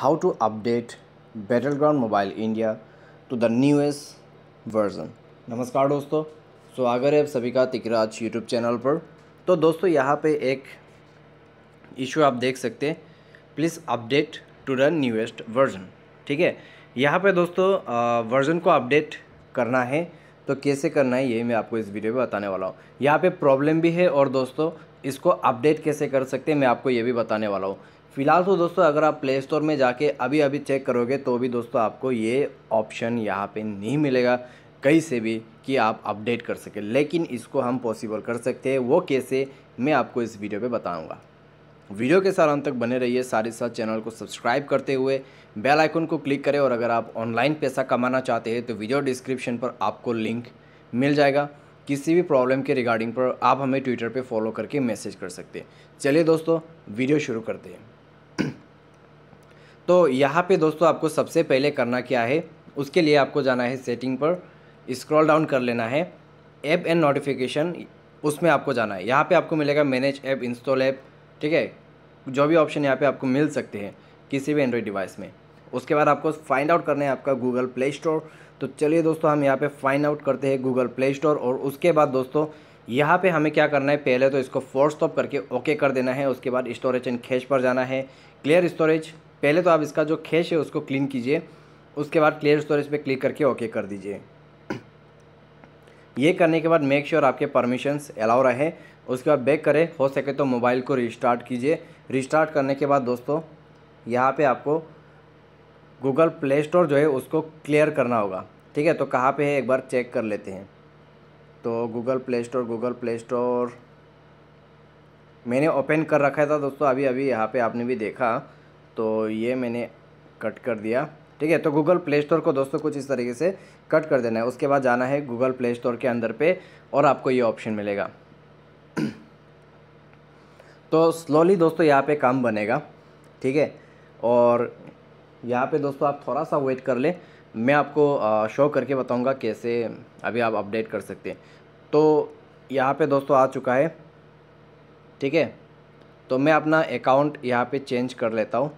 how to update Battleground Mobile India to the newest version. नमस्कार दोस्तों स्वागत है आप सभी का तिकराज यूट्यूब चैनल पर तो दोस्तों यहाँ पे एक इशू आप देख सकते हैं please update to the newest version ठीक है यहाँ पे दोस्तों वर्ज़न को अपडेट करना है तो कैसे करना है यही मैं आपको इस वीडियो में बताने वाला हूँ यहाँ पे प्रॉब्लम भी है और दोस्तों इसको अपडेट कैसे कर सकते हैं मैं आपको ये भी बताने वाला हूँ फिलहाल तो दोस्तों अगर आप प्ले स्टोर में जाके अभी अभी चेक करोगे तो भी दोस्तों आपको ये ऑप्शन यहाँ पर नहीं मिलेगा कहीं से भी कि आप अपडेट कर सकें लेकिन इसको हम पॉसिबल कर सकते हैं वो कैसे मैं आपको इस वीडियो पर बताऊँगा वीडियो के साथ अंत तक बने रहिए सारे साथ चैनल को सब्सक्राइब करते हुए बेल आइकन को क्लिक करें और अगर आप ऑनलाइन पैसा कमाना चाहते हैं तो वीडियो डिस्क्रिप्शन पर आपको लिंक मिल जाएगा किसी भी प्रॉब्लम के रिगार्डिंग पर आप हमें ट्विटर पर फॉलो करके मैसेज कर सकते हैं चलिए दोस्तों वीडियो शुरू करते हैं तो यहाँ पे दोस्तों आपको सबसे पहले करना क्या है उसके लिए आपको जाना है सेटिंग पर स्क्रॉल डाउन कर लेना है ऐप एंड नोटिफिकेशन उसमें आपको जाना है यहाँ पे आपको मिलेगा मैनेज ऐप इंस्टॉल ऐप ठीक है जो भी ऑप्शन यहाँ पे आपको मिल सकते हैं किसी भी एंड्रॉयड डिवाइस में उसके बाद आपको फाइंड आउट करना है आपका गूगल प्ले स्टोर तो चलिए दोस्तों हम यहाँ पे फाइंड आउट करते हैं गूगल प्ले स्टोर और उसके बाद दोस्तों यहाँ पे हमें क्या करना है पहले तो इसको फोर्स स्टॉप करके ओके कर देना है उसके बाद स्टोरेज एंड खेच पर जाना है क्लियर स्टोरेज पहले तो आप इसका जो खेच है उसको क्लीन कीजिए उसके बाद क्लियर स्टोरेज पर क्लिक करके ओके कर दीजिए ये करने के बाद मेक श्योर आपके परमिशंस अलाउ रहे उसके बाद बैक करें हो सके तो मोबाइल को रिस्टार्ट कीजिए रिस्टार्ट करने के बाद दोस्तों यहाँ पे आपको गूगल प्ले स्टोर जो है उसको क्लियर करना होगा ठीक है तो कहाँ पे है एक बार चेक कर लेते हैं तो Google Play Store Google Play Store मैंने ओपन कर रखा था दोस्तों अभी अभी यहाँ पर आपने भी देखा तो ये मैंने कट कर दिया ठीक है तो गूगल प्ले स्टोर को दोस्तों कुछ इस तरीके से कट कर देना है उसके बाद जाना है गूगल प्ले स्टोर के अंदर पे और आपको ये ऑप्शन मिलेगा तो स्लोली दोस्तों यहाँ पे काम बनेगा ठीक है और यहाँ पे दोस्तों आप थोड़ा सा वेट कर लें मैं आपको शो करके बताऊँगा कैसे अभी आप अपडेट कर सकते हैं तो यहाँ पर दोस्तों आ चुका है ठीक है तो मैं अपना अकाउंट यहाँ पे चेंज कर लेता हूँ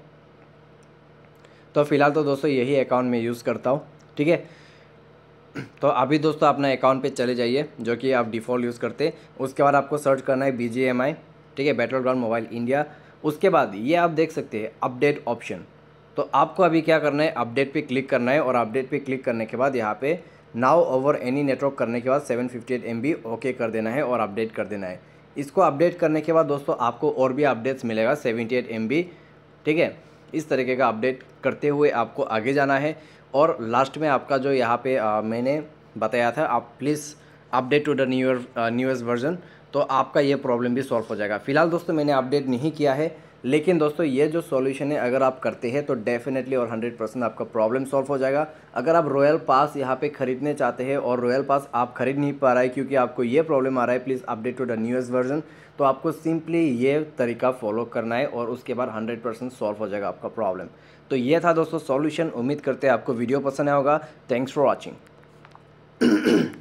तो फ़िलहाल तो दोस्तों यही अकाउंट मैं यूज़ करता हूँ ठीक है तो अभी दोस्तों अपना अकाउंट पे चले जाइए जो कि आप डिफ़ॉल्ट यूज़ करते उसके बाद आपको सर्च करना है बी ठीक है बैटल ग्राउंड मोबाइल इंडिया उसके बाद ये आप देख सकते हैं अपडेट ऑप्शन तो आपको अभी क्या करना है अपडेट पे क्लिक करना है और अपडेट पे क्लिक करने के बाद यहाँ पे नाउ ओवर एनी नेटवर्क करने के बाद सेवन फिफ्टी ओके कर देना है और अपडेट कर देना है इसको अपडेट करने के बाद दोस्तों आपको और भी अपडेट्स मिलेगा सेवेंटी एट ठीक है इस तरीके का अपडेट करते हुए आपको आगे जाना है और लास्ट में आपका जो यहाँ पे आ, मैंने बताया था आप please update to the newer newest version तो आपका ये प्रॉब्लम भी सॉल्व हो जाएगा फिलहाल दोस्तों मैंने अपडेट नहीं किया है लेकिन दोस्तों ये जो सॉल्यूशन है अगर आप करते हैं तो डेफिनेटली और 100 परसेंट आपका प्रॉब्लम सॉल्व हो जाएगा अगर आप रॉयल पास यहाँ पे ख़रीदने चाहते हैं और रॉयल पास आप ख़रीद नहीं पा रहे क्योंकि आपको ये प्रॉब्लम आ रहा है please update to the newest version तो आपको सिंपली ये तरीका फॉलो करना है और उसके बाद हंड्रेड परसेंट सॉल्व हो जाएगा आपका प्रॉब्लम तो ये था दोस्तों सॉल्यूशन उम्मीद करते हैं आपको वीडियो पसंद आएगा थैंक्स फॉर वॉचिंग